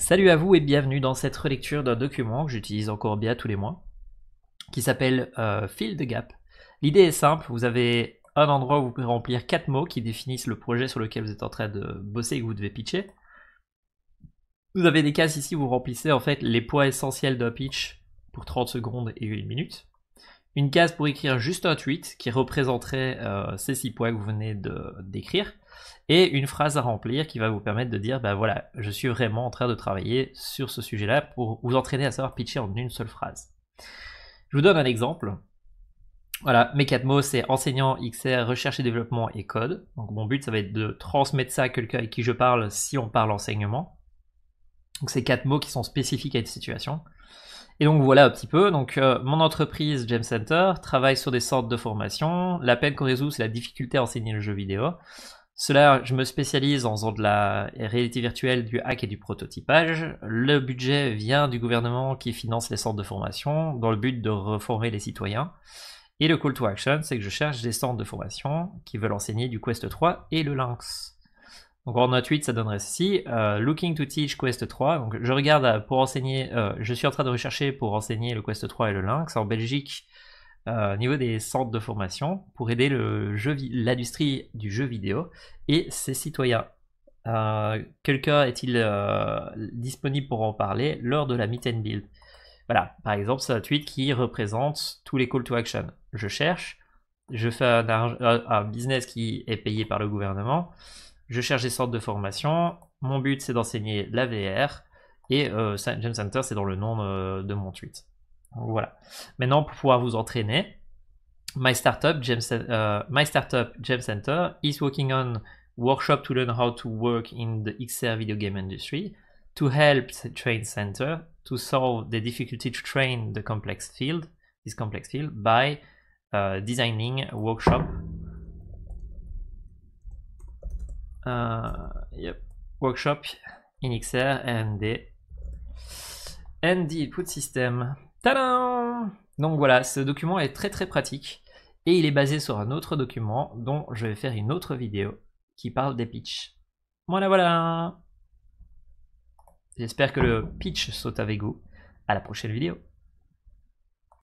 Salut à vous et bienvenue dans cette relecture d'un document que j'utilise encore bien tous les mois, qui s'appelle euh, Field Gap. L'idée est simple, vous avez un endroit où vous pouvez remplir quatre mots qui définissent le projet sur lequel vous êtes en train de bosser et que vous devez pitcher. Vous avez des cases ici où vous remplissez en fait les points essentiels d'un pitch pour 30 secondes et une minute. Une case pour écrire juste un tweet qui représenterait euh, ces six points que vous venez de décrire et une phrase à remplir qui va vous permettre de dire, ben voilà, je suis vraiment en train de travailler sur ce sujet-là pour vous entraîner à savoir pitcher en une seule phrase. Je vous donne un exemple. Voilà, mes quatre mots, c'est enseignant, XR, recherche et développement et code. Donc mon but, ça va être de transmettre ça à quelqu'un avec qui je parle si on parle enseignement. Donc ces quatre mots qui sont spécifiques à une situation. Et donc voilà un petit peu. Donc euh, mon entreprise James Center travaille sur des sortes de formations. La peine qu'on résout, c'est la difficulté à enseigner le jeu vidéo. Cela, je me spécialise en faisant de la réalité virtuelle, du hack et du prototypage. Le budget vient du gouvernement qui finance les centres de formation dans le but de reformer les citoyens. Et le call to action, c'est que je cherche des centres de formation qui veulent enseigner du Quest 3 et le Lynx. Donc en note 8, ça donnerait ceci. Euh, looking to teach Quest 3. Donc je regarde euh, pour enseigner, euh, je suis en train de rechercher pour enseigner le Quest 3 et le Lynx. En Belgique, euh, au niveau des centres de formation pour aider l'industrie du jeu vidéo et ses citoyens. Euh, quelqu'un est-il euh, disponible pour en parler lors de la Meet and Build Voilà, par exemple, c'est un tweet qui représente tous les call to action. Je cherche, je fais un, business qui est payé par le gouvernement, je cherche des centres de formation, mon but c'est d'enseigner la VR, et James Center, c'est dans le nom de mon tweet voilà. Maintenant, pour pouvoir vous entraîner, my startup, Gem euh, my startup, James Center is working on workshop to learn how to work in the XR video game industry to help train center to solve the difficulty to train the complex field, this complex field by uh, designing workshop. Uh, yep, workshop in XR and the and the input system. Tadam Donc voilà, ce document est très très pratique et il est basé sur un autre document dont je vais faire une autre vidéo qui parle des pitchs. Voilà voilà J'espère que le pitch saute avec vous. À la prochaine vidéo